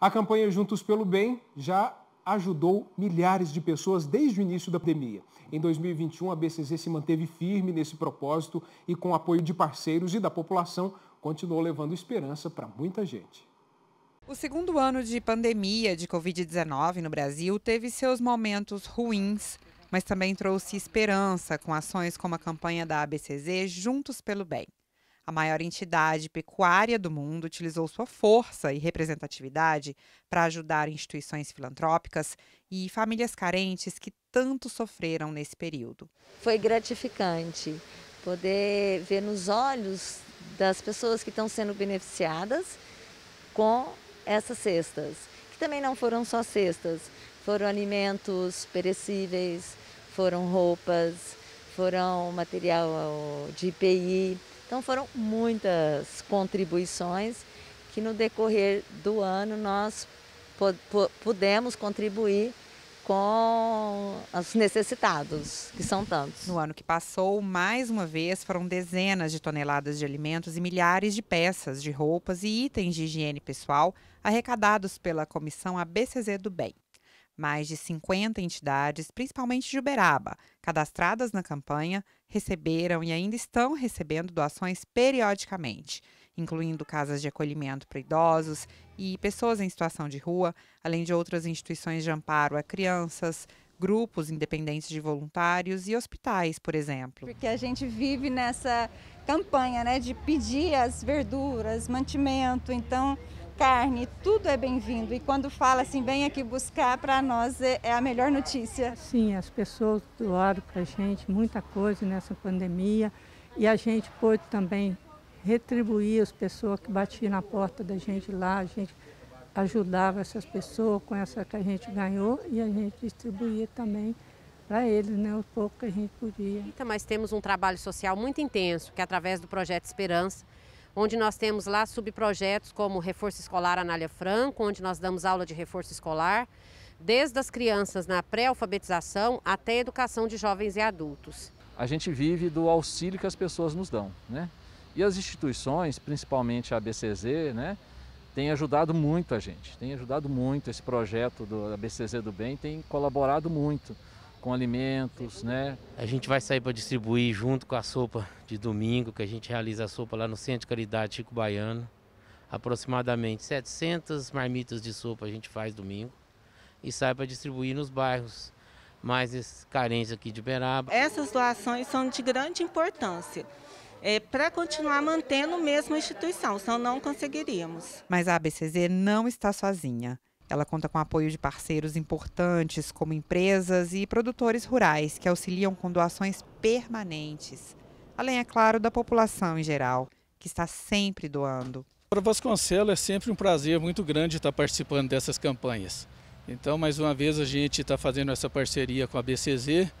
A campanha Juntos pelo Bem já ajudou milhares de pessoas desde o início da pandemia. Em 2021, a BCZ se manteve firme nesse propósito e, com apoio de parceiros e da população, continuou levando esperança para muita gente. O segundo ano de pandemia de Covid-19 no Brasil teve seus momentos ruins, mas também trouxe esperança com ações como a campanha da ABCZ Juntos pelo Bem. A maior entidade pecuária do mundo utilizou sua força e representatividade para ajudar instituições filantrópicas e famílias carentes que tanto sofreram nesse período. Foi gratificante poder ver nos olhos das pessoas que estão sendo beneficiadas com essas cestas, que também não foram só cestas, foram alimentos perecíveis, foram roupas, foram material de IPI. Então foram muitas contribuições que no decorrer do ano nós pudemos contribuir com os necessitados, que são tantos. No ano que passou, mais uma vez, foram dezenas de toneladas de alimentos e milhares de peças de roupas e itens de higiene pessoal arrecadados pela Comissão ABCZ do Bem. Mais de 50 entidades, principalmente de Uberaba, cadastradas na campanha, receberam e ainda estão recebendo doações periodicamente, incluindo casas de acolhimento para idosos e pessoas em situação de rua, além de outras instituições de amparo a crianças, grupos independentes de voluntários e hospitais, por exemplo. Porque a gente vive nessa campanha, né, de pedir as verduras, mantimento, então carne, tudo é bem-vindo. E quando fala assim, vem aqui buscar, para nós é, é, a melhor notícia. Sim, as pessoas doaram para a gente muita coisa nessa pandemia e a gente pôde também retribuir as pessoas que batiam na porta da gente lá, a gente ajudava essas pessoas com essa que a gente ganhou e a gente distribuía também para eles, né, o pouco que a gente podia. Então, mas temos um trabalho social muito intenso, que é através do projeto Esperança, onde nós temos lá subprojetos como Reforço Escolar Anália Franco, onde nós damos aula de reforço escolar, desde as crianças na pré-alfabetização até a educação de jovens e adultos. A gente vive do auxílio que as pessoas nos dão, né? E as instituições, principalmente a ABCZ, né, tem ajudado muito a gente, tem ajudado muito esse projeto da ABCZ do Bem, tem colaborado muito com alimentos, né? A gente vai sair para distribuir junto com a sopa de domingo, que a gente realiza a sopa lá no Centro de Caridade Chico Baiano. Aproximadamente 700 marmitas de sopa a gente faz domingo e sai para distribuir nos bairros mais carentes aqui de Beraba. Essas doações são de grande importância. É, para continuar mantendo mesmo a instituição, senão não conseguiríamos. Mas a ABCZ não está sozinha. Ela conta com apoio de parceiros importantes, como empresas e produtores rurais, que auxiliam com doações permanentes. Além, é claro, da população em geral, que está sempre doando. Para Vasconcelos é sempre um prazer muito grande estar participando dessas campanhas. Então, mais uma vez, a gente está fazendo essa parceria com a BCZ.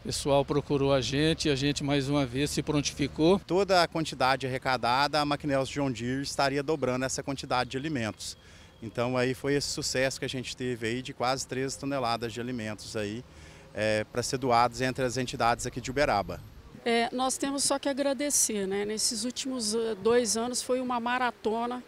O pessoal procurou a gente e a gente mais uma vez se prontificou. Toda a quantidade arrecadada, a Maquinels John Deere estaria dobrando essa quantidade de alimentos. Então aí foi esse sucesso que a gente teve aí de quase 13 toneladas de alimentos aí é, para ser doados entre as entidades aqui de Uberaba. É, nós temos só que agradecer, né? Nesses últimos eh, dois anos foi uma maratona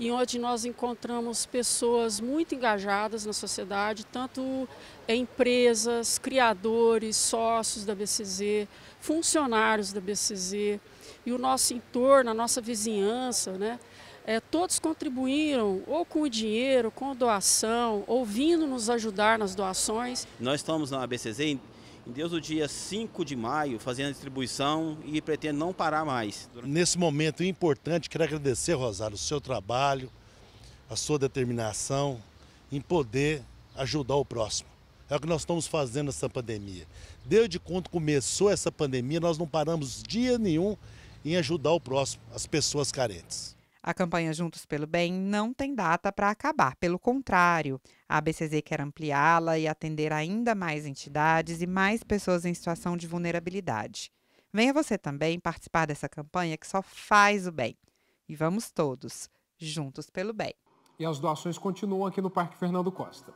em onde nós encontramos pessoas muito engajadas na sociedade, tanto empresas, criadores, sócios da BCZ, funcionários da BCZ e o nosso entorno, a nossa vizinhança, né? É, todos contribuíram ou com dinheiro, com doação, ou vindo nos ajudar nas doações. Nós estamos na ABCZ em Deus o dia 5 de maio fazendo a distribuição e pretendo não parar mais. Nesse momento importante, quero agradecer, Rosário, o seu trabalho, a sua determinação em poder ajudar o próximo. É o que nós estamos fazendo nessa pandemia. Desde quando começou essa pandemia, nós não paramos dia nenhum em ajudar o próximo, as pessoas carentes. A campanha Juntos pelo Bem não tem data para acabar, pelo contrário, a ABCZ quer ampliá-la e atender ainda mais entidades e mais pessoas em situação de vulnerabilidade. Venha você também participar dessa campanha que só faz o bem. E vamos todos, juntos pelo bem. E as doações continuam aqui no Parque Fernando Costa.